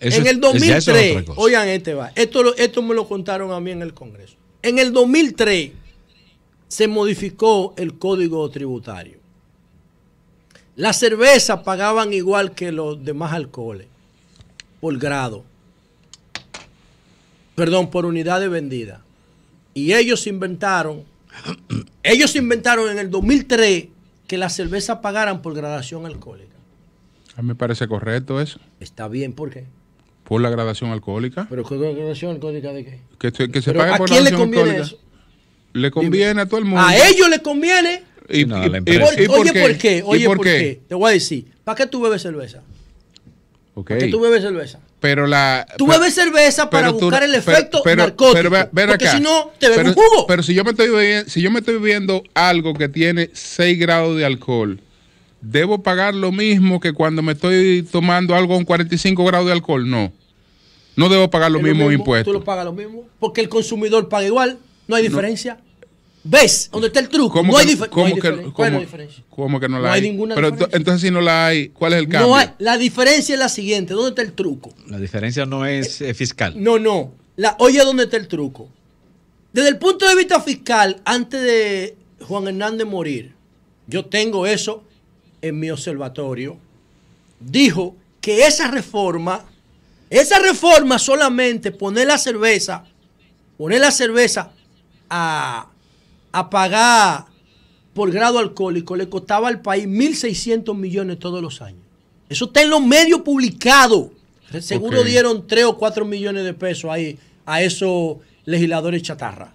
en el 2003, oigan este va, esto, esto me lo contaron a mí en el Congreso. En el 2003 se modificó el código tributario. Las cervezas pagaban igual que los demás alcoholes, por grado. Perdón, por unidad de vendida. Y ellos inventaron, ellos inventaron en el 2003 que la cerveza pagaran por gradación alcohólica. A mí me parece correcto eso. Está bien, ¿por qué? por la gradación alcohólica. ¿Pero qué gradación alcohólica de qué? Que, se, que se pague por la gradación alcohólica. ¿A quién le conviene eso? Le conviene a todo el mundo. A ellos les conviene. Y, no, la oye, ¿por qué? Oye, por, qué? Te voy a decir, ¿para qué tú bebes cerveza? Okay. ¿Para qué tú bebes cerveza? Pero la. Tú bebes cerveza para buscar el efecto narcótico. porque si no, te bebes un jugo. Pero si yo me estoy si yo me estoy bebiendo algo que tiene 6 grados de alcohol, ¿debo pagar lo mismo que cuando me estoy tomando algo con 45 grados de alcohol? No. No debo pagar los mismos lo mismo, impuestos. Tú lo pagas lo mismo. Porque el consumidor paga igual. No hay diferencia. ¿Ves? ¿Dónde está el truco. ¿Cómo no, que, hay no que, diferencia. diferencia? ¿Cómo que no la hay? ninguna Pero diferencia. entonces si no la hay, ¿cuál es el cambio? No La diferencia es la siguiente. ¿Dónde está el truco? La diferencia no es eh, eh, fiscal. No, no. La, oye, ¿dónde está el truco? Desde el punto de vista fiscal, antes de Juan Hernández morir, yo tengo eso en mi observatorio, dijo que esa reforma esa reforma solamente poner la cerveza, poner la cerveza a, pagar por grado alcohólico le costaba al país 1.600 millones todos los años. Eso está en los medios publicados. Seguro dieron 3 o 4 millones de pesos ahí a esos legisladores chatarra.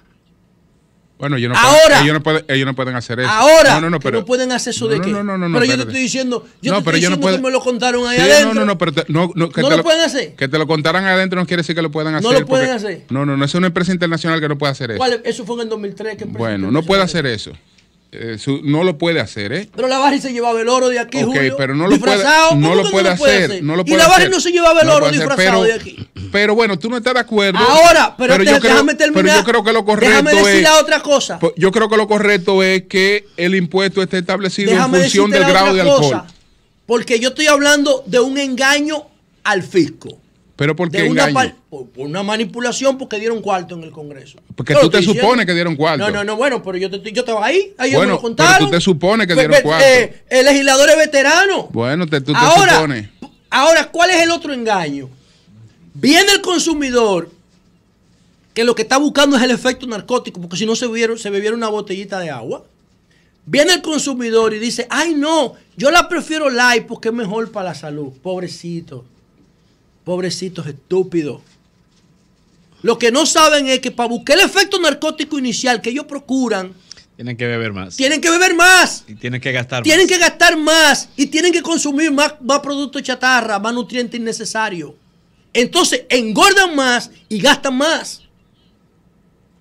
Bueno, ellos no, ahora, pueden, no pueden, hacer eso. Ahora, no, no, no, pero, no pueden hacer eso de qué. pero yo te estoy diciendo, yo te estoy diciendo que me lo contaron ahí adentro. No, no, no, pero no, que te lo, pueden hacer. Que te lo contaran ahí adentro no quiere decir que lo puedan hacer. No lo pueden hacer. No, no, no, es una empresa internacional que no puede hacer eso. ¿Cuál, eso fue en el 2003. Que bueno, no puede hacer eso. Eh, no lo puede hacer, ¿eh? Pero la barra se llevaba el oro de aquí, okay, Julio, pero no lo puede, no lo puede, hacer, No lo puede y la barra no se llevaba el oro disfrazado de aquí. Pero bueno, tú no estás de acuerdo. Ahora, pero, yo déjame terminar. yo creo que lo correcto déjame decir es, la otra cosa. Pues, yo creo que lo correcto es que el impuesto esté establecido en función del grado de alcohol. porque yo estoy hablando de un engaño al fisco. ¿Pero por qué Una por, una manipulación porque dieron cuarto en el Congreso. Porque tú te supones que dieron cuarto. No, no, no, bueno, pero yo, te, yo estaba ahí, ahí bueno, lo contaron. Pero tú te supones que pues, dieron cuarto. Eh, el legislador es veterano. Bueno, tú te supones. Ahora, ¿cuál es el otro engaño? Viene el consumidor que lo que está buscando es el efecto narcótico, porque si no se bebieron, se una botellita de agua. Viene el consumidor y dice, ay no, yo la prefiero light porque es mejor para la salud. Pobrecito, pobrecitos estúpidos. Lo que no saben es que para buscar el efecto narcótico inicial que ellos procuran, tienen que beber más. Tienen que beber más. Y tienen que gastar más. Tienen que gastar más y tienen que consumir más, más productos chatarra, más nutrientes innecesarios. Entonces engordan más y gastan más.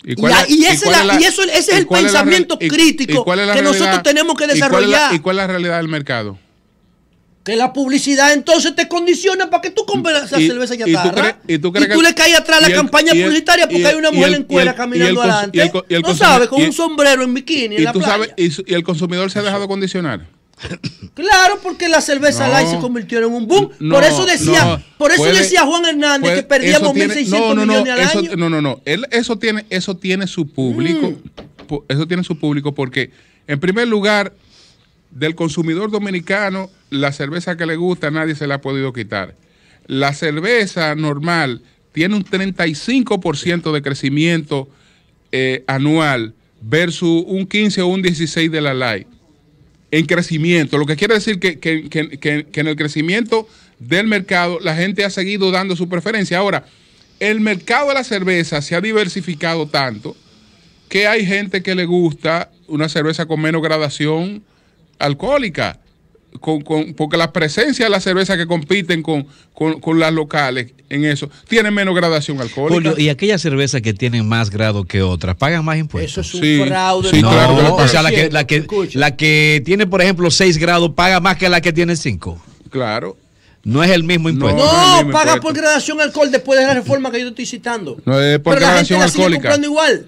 ¿Y, ese es es el pensamiento crítico que nosotros tenemos que desarrollar. ¿Y cuál es la realidad del mercado? Que la publicidad entonces te condiciona para que tú compres la cerveza y Y tú, y tú, le caes atrás a la campaña publicitaria porque hay una mujer en cuera caminando adelante. no sabes, con un sombrero en bikini. En la playa. Sabes, y, el consumidor se ha dejado condicionar. Claro, porque la cerveza no, se convirtió en un boom. por eso decía, por eso Juan Hernández que perdíamos 1.600 millones al año. No, no, no. eso tiene, eso tiene su público. Mm. Eso tiene su público porque, en primer lugar, del consumidor dominicano, la cerveza que le gusta nadie se la ha podido quitar. La cerveza normal tiene un 35% de crecimiento eh, anual versus un 15 o un 16 de la light en crecimiento, lo que quiere decir que, que, en el crecimiento del mercado la gente ha seguido dando su preferencia. Ahora, el mercado de la cerveza se ha diversificado tanto que hay gente que le gusta una cerveza con menos gradación alcohólica con, con, porque la presencia de las cervezas que compiten con, las locales en eso tienen menos gradación alcohólica. y aquellas cervezas que tienen más grado que otras, ¿pagan más impuestos? Eso es un fraude. o sea, la que, la, que, la que tiene, por ejemplo, 6 grados paga más que la que tiene 5. Claro. No es el mismo impuesto. No, paga por gradación alcohol después de la reforma que yo te estoy citando. No es por Pero gradación la gente la Sigue comprando igual.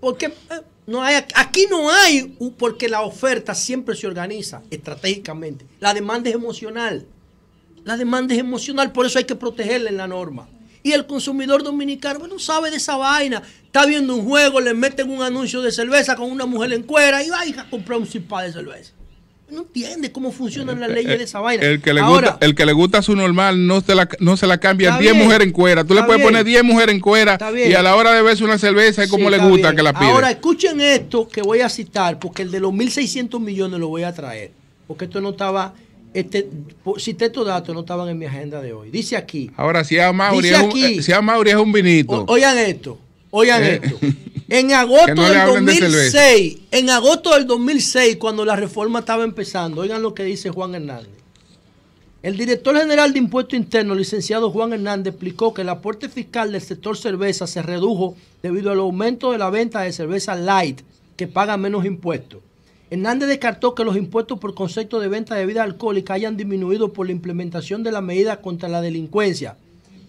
¿Por qué? Eh, no hay, aquí no hay, porque la oferta siempre se organiza estratégicamente. La demanda es emocional. La demanda es emocional, por eso hay que protegerla en la norma. Y el consumidor dominicano no sabe de esa vaina. Está viendo un juego, le meten un anuncio de cerveza con una mujer en cuera y va a comprar un cipá de cerveza no entiende cómo funcionan las leyes de esa vaina. El que le, gusta, el que le gusta su normal no, la, no se la cambia 10 mujeres en cuera. Tú le puedes poner 10 mujeres en cuera y a la hora de verse una cerveza es como le gusta que la pida Ahora escuchen esto que voy a citar porque el de los 1.600 millones lo voy a traer. Porque esto no estaba este, cité estos datos, no estaban en mi agenda de hoy. Dice aquí. Ahora, si a Mauri, es, un, eh, si a Mauri es un vinito. oigan esto, oigan eh. esto. En agosto del 2006, en agosto del cuando la reforma estaba empezando, oigan lo que dice Juan Hernández. El director general de Impuesto Interno, licenciado Juan Hernández, explicó que el aporte fiscal del sector cerveza se redujo debido al aumento de la venta de cerveza light, que paga menos impuestos. Hernández descartó que los impuestos por concepto de venta de bebida alcohólica hayan disminuido por la implementación de la medida contra la delincuencia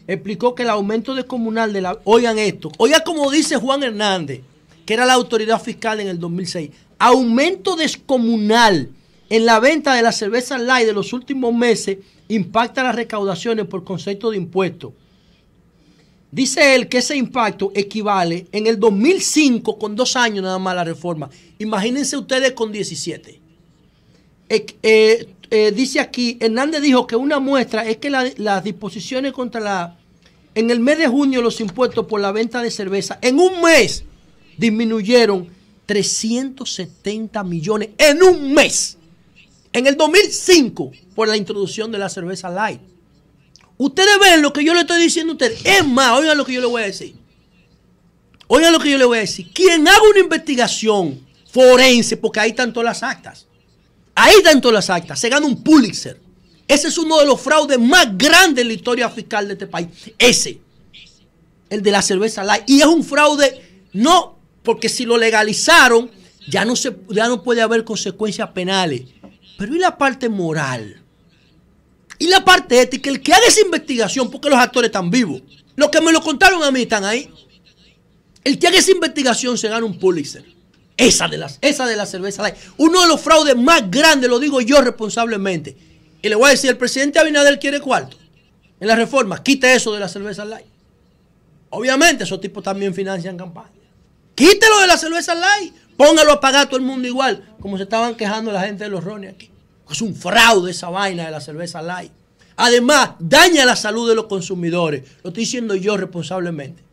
explicó que el aumento descomunal de la... Oigan esto, oigan como dice Juan Hernández, que era la autoridad fiscal en el 2006, aumento descomunal en la venta de la cerveza light de los últimos meses impacta las recaudaciones por concepto de impuestos. Dice él que ese impacto equivale en el 2005, con dos años nada más la reforma. Imagínense ustedes con 17. Eh, dice aquí, Hernández dijo que una muestra es que las disposiciones contra la... En el mes de junio los impuestos por la venta de cerveza en un mes disminuyeron 370 millones en un mes. En el 2005 por la introducción de la cerveza light. Ustedes ven lo que yo le estoy diciendo a ustedes. Es más, oigan lo que yo le voy a decir. Oigan lo que yo le voy a decir. Quien haga una investigación forense, porque ahí están todas las actas Ahí en todas las actas. Se gana un Pulitzer. Ese es uno de los fraudes más grandes en la historia fiscal de este país. Ese. El de la cerveza light. Y es un fraude, no, porque si lo legalizaron, ya no, se, ya no puede haber consecuencias penales. Pero ¿y la parte moral? Y la parte ética, el que haga esa investigación, porque los actores están vivos. Los que me lo contaron a mí están ahí. El que haga esa investigación se gana un Pulitzer. Esa de, las, esa de la cerveza light. Uno de los fraudes más grandes, lo digo yo responsablemente. Y le voy a decir, el presidente Abinader quiere cuarto. En la reforma, quite eso de la cerveza light. Obviamente, esos tipos también financian campañas. Quítelo de la cerveza light. Póngalo a pagar todo el mundo igual, como se estaban quejando la gente de los Ronnie aquí. Es un fraude esa vaina de la cerveza light. Además, daña la salud de los consumidores. Lo estoy diciendo yo responsablemente.